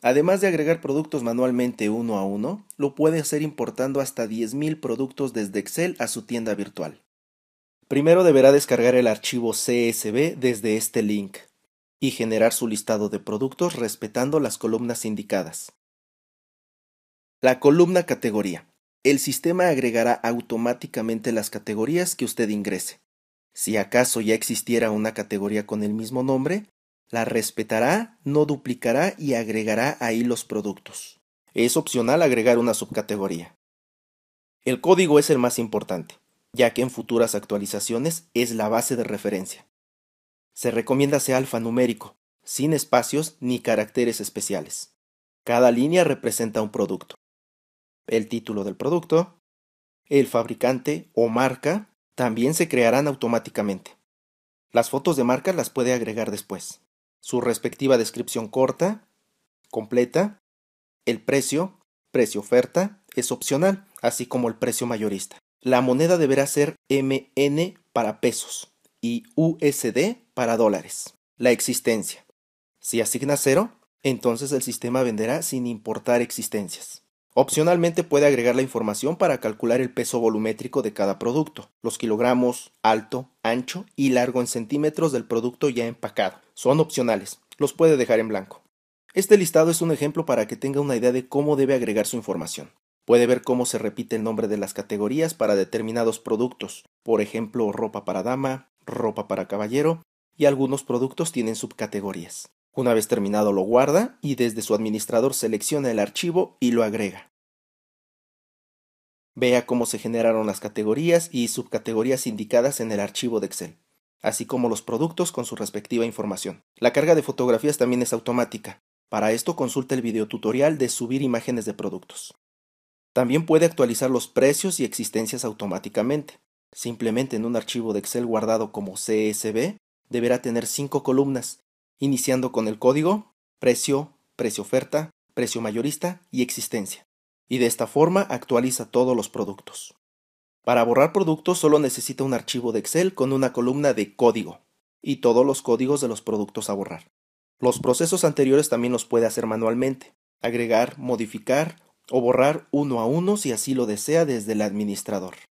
Además de agregar productos manualmente uno a uno, lo puede hacer importando hasta 10.000 productos desde Excel a su tienda virtual. Primero deberá descargar el archivo CSV desde este link y generar su listado de productos respetando las columnas indicadas. La columna categoría. El sistema agregará automáticamente las categorías que usted ingrese. Si acaso ya existiera una categoría con el mismo nombre, la respetará, no duplicará y agregará ahí los productos. Es opcional agregar una subcategoría. El código es el más importante, ya que en futuras actualizaciones es la base de referencia. Se recomienda sea alfanumérico, sin espacios ni caracteres especiales. Cada línea representa un producto. El título del producto, el fabricante o marca también se crearán automáticamente. Las fotos de marca las puede agregar después su respectiva descripción corta, completa, el precio, precio oferta, es opcional, así como el precio mayorista. La moneda deberá ser MN para pesos y USD para dólares. La existencia. Si asigna cero, entonces el sistema venderá sin importar existencias. Opcionalmente puede agregar la información para calcular el peso volumétrico de cada producto, los kilogramos, alto, ancho y largo en centímetros del producto ya empacado. Son opcionales, los puede dejar en blanco. Este listado es un ejemplo para que tenga una idea de cómo debe agregar su información. Puede ver cómo se repite el nombre de las categorías para determinados productos, por ejemplo ropa para dama, ropa para caballero, y algunos productos tienen subcategorías. Una vez terminado lo guarda y desde su administrador selecciona el archivo y lo agrega. Vea cómo se generaron las categorías y subcategorías indicadas en el archivo de Excel así como los productos con su respectiva información. La carga de fotografías también es automática. Para esto consulta el videotutorial de subir imágenes de productos. También puede actualizar los precios y existencias automáticamente. Simplemente en un archivo de Excel guardado como CSV deberá tener cinco columnas, iniciando con el código, precio, precio oferta, precio mayorista y existencia. Y de esta forma actualiza todos los productos. Para borrar productos solo necesita un archivo de Excel con una columna de código y todos los códigos de los productos a borrar. Los procesos anteriores también los puede hacer manualmente, agregar, modificar o borrar uno a uno si así lo desea desde el administrador.